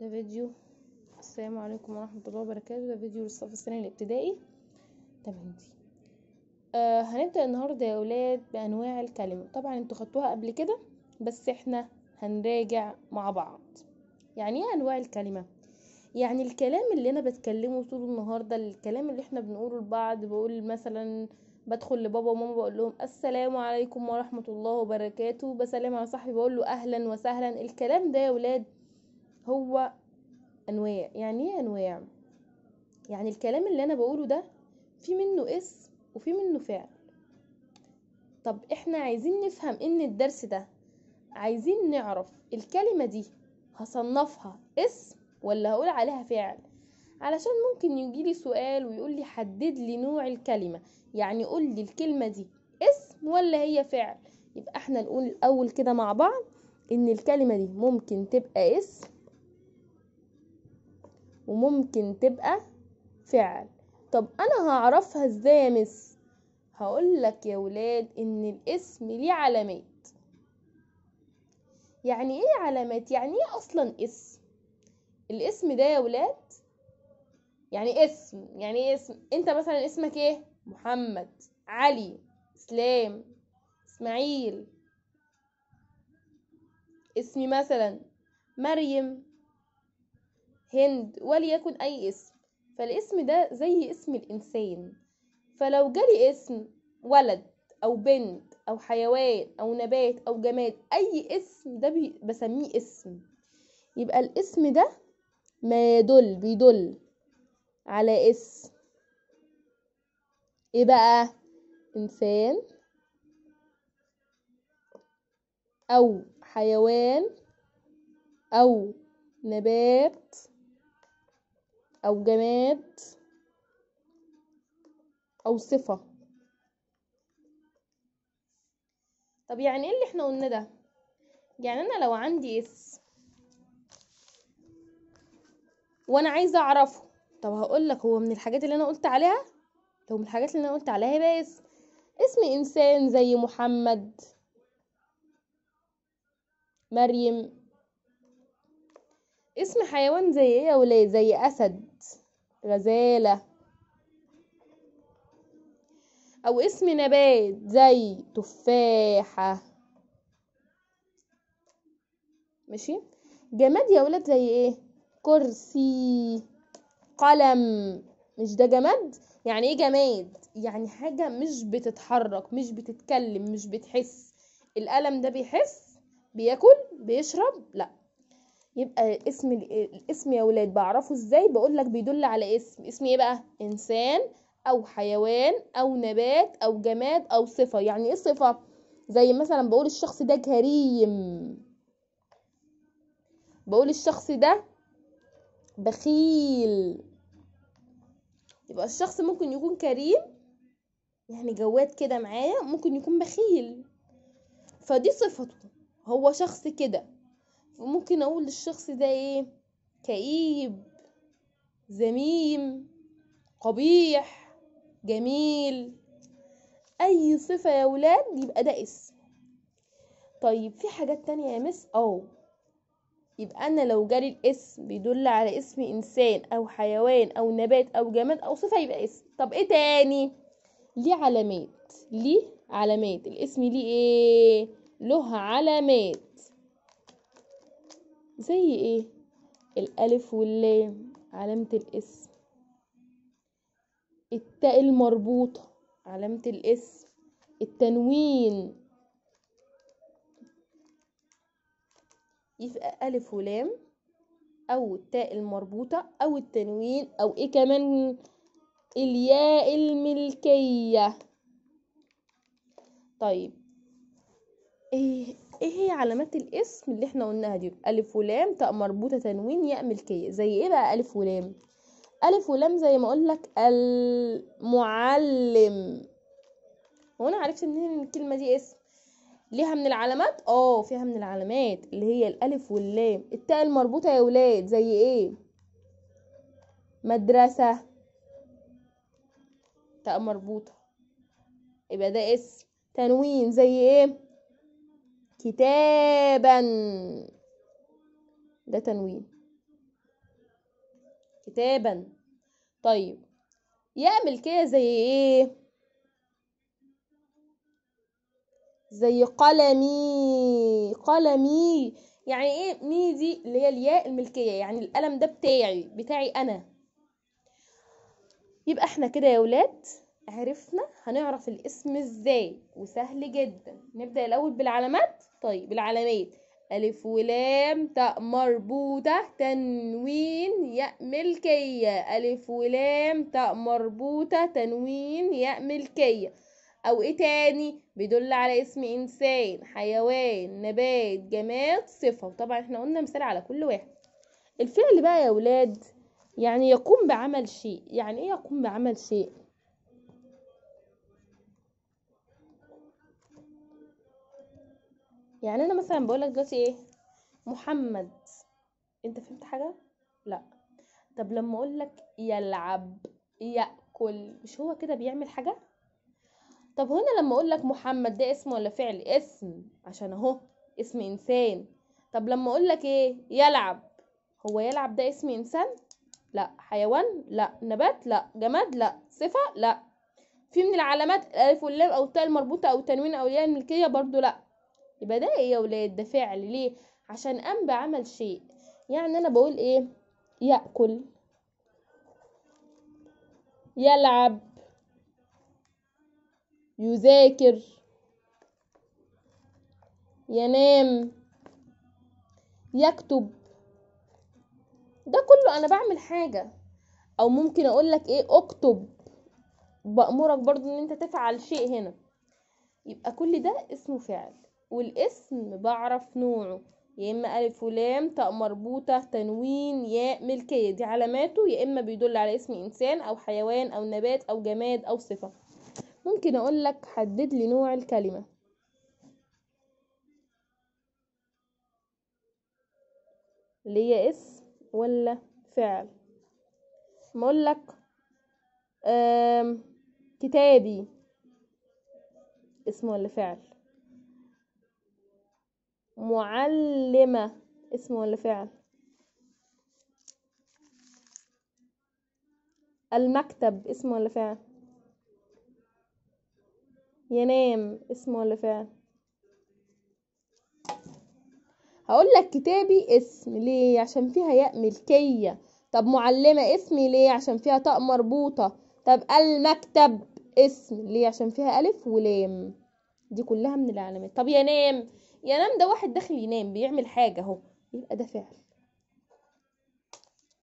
ده فيديو السلام عليكم ورحمة الله وبركاته ده فيديو للصف الثاني الابتدائي تمام دي آه هنبدأ النهاردة يا ولاد بأنواع الكلمة طبعا انتوا خدتوها قبل كده بس احنا هنراجع مع بعض يعني ايه أنواع الكلمة يعني الكلام اللي انا بتكلمه طول النهاردة الكلام اللي احنا بنقوله لبعض بقول مثلا بدخل لبابا وماما بقول لهم السلام عليكم ورحمة الله وبركاته بسلم على صاحبي بقول له أهلا وسهلا الكلام ده يا ولاد هو انواع يعني ايه انواع يعني الكلام اللي انا بقوله ده في منه اسم وفي منه فعل طب احنا عايزين نفهم ان الدرس ده عايزين نعرف الكلمه دي هصنفها اسم ولا هقول عليها فعل علشان ممكن يجيلي سؤال ويقول لي حدد لي نوع الكلمه يعني قول لي الكلمه دي اسم ولا هي فعل يبقى احنا نقول الاول كده مع بعض ان الكلمه دي ممكن تبقى اسم وممكن تبقى فعل طب انا هعرفها ازاي يا مس هقول لك يا ولاد ان الاسم ليه علامات يعني ايه علامات يعني ايه اصلا اسم الاسم ده يا ولاد يعني اسم يعني ايه اسم انت مثلا اسمك ايه محمد علي اسلام اسماعيل اسمي مثلا مريم هند وليكن أي اسم فالاسم ده زي اسم الإنسان فلو جالي اسم ولد أو بنت أو حيوان أو نبات أو جماد أي اسم ده بسميه اسم يبقى الاسم ده ما يدل بيدل على اسم ايه بقى انسان او حيوان او نبات أو جماد أو صفة طب يعني ايه اللي احنا قلنا ده يعني انا لو عندي اس وانا عايزه اعرفه طب هقول لك هو من الحاجات اللي انا قلت عليها لو من الحاجات اللي انا قلت عليها يبقى اسم اسم انسان زي محمد مريم اسم حيوان زي ايه يا ولاد زي اسد غزالة او اسم نبات زي تفاحة ماشي جماد يا ولاد زي ايه كرسي قلم مش ده جماد يعني ايه جماد يعني حاجة مش بتتحرك مش بتتكلم مش بتحس القلم ده بيحس بياكل بيشرب لا يبقى الاسم الاسم يا ولاد بعرفه ازاي بقول لك بيدل على اسم اسم ايه بقى انسان او حيوان او نبات او جماد او صفه يعني ايه صفه زي مثلا بقول الشخص ده كريم بقول الشخص ده بخيل يبقى الشخص ممكن يكون كريم يعني جواد كده معايا ممكن يكون بخيل فدي صفته هو شخص كده وممكن اقول للشخص ده ايه كئيب ذميم قبيح جميل اي صفة يا ولاد يبقى ده اسم طيب في حاجات تانية يا مس اه يبقى انا لو جالي الاسم بيدل على اسم انسان او حيوان او نبات او جماد او صفة يبقى اسم طب ايه تاني ليه علامات ليه علامات الاسم ليه ايه له علامات زي ايه الالف واللام علامة الاسم التاء المربوطة علامة الاسم التنوين يبقى ألف ولام أو التاء المربوطة أو التنوين أو إيه كمان الياء الملكية طيب إيه ايه هي علامات الاسم اللي احنا قلناها دي الف ولام تاء مربوطه تنوين ياء ملكيه زي ايه بقى الف ولام الف ولام زي ما اقول لك المعلم هو انا عرفت منين ان الكلمه دي اسم ليها من العلامات اه فيها من العلامات اللي هي الالف واللام التاء المربوطه يا ولاد زي ايه مدرسه تاء مربوطه يبقى ده اسم تنوين زي ايه كتابا ده تنوين كتابا طيب يعمل كده زي ايه زي قلمي قلمي يعني ايه مي دي اللي هي الياء الملكيه يعني القلم ده بتاعي بتاعي انا يبقى احنا كده يا ولاد عرفنا هنعرف الاسم ازاي وسهل جدا نبدا الاول بالعلامات طيب العلامات ألف ولام تاء مربوطة تنوين ياء ملكية ألف ولام تاء مربوطة تنوين ياء ملكية أو إيه تاني بيدل على اسم إنسان حيوان نبات جماد صفة وطبعا إحنا قلنا مثال على كل واحد الفعل بقى يا ولاد يعني يقوم بعمل شيء يعني إيه يقوم بعمل شيء يعني انا مثلا بقول لك دلوقتي ايه محمد انت فهمت حاجه لا طب لما اقول لك يلعب ياكل مش هو كده بيعمل حاجه طب هنا لما اقول لك محمد ده اسم ولا فعل اسم عشان اهو اسم انسان طب لما اقول لك ايه يلعب هو يلعب ده اسم انسان لا حيوان لا نبات لا جماد لا صفه لا في من العلامات الالف واللام او التاء المربوطه او التنوين او الياء الملكيه برضو لا يبقى ده ايه يا ولاد ده فعل ليه عشان قام بعمل شيء يعني انا بقول ايه ياكل يلعب يذاكر ينام يكتب ده كله انا بعمل حاجه او ممكن اقولك ايه اكتب بامرك برضو ان انت تفعل شيء هنا يبقى كل ده اسمه فعل والاسم بعرف نوعه يا اما الف ولام تاء مربوطه تنوين ياء ملكيه دي علاماته يا اما بيدل على اسم انسان او حيوان او نبات او جماد او صفه ممكن اقول لك حدد لي نوع الكلمه اللي هي اسم ولا فعل ما اقول لك كتابي اسم ولا فعل معلمة اسم ولا فعل المكتب اسم ولا فعل ينام اسم ولا فعل هقول لك كتابي اسم ليه عشان فيها ياء ملكية طب معلمة اسمي ليه عشان فيها تاء مربوطة طب المكتب اسم ليه عشان فيها ألف ولام دي كلها من العلامات طب ينام ينام ده واحد داخل ينام بيعمل حاجه اهو يبقى ده فعل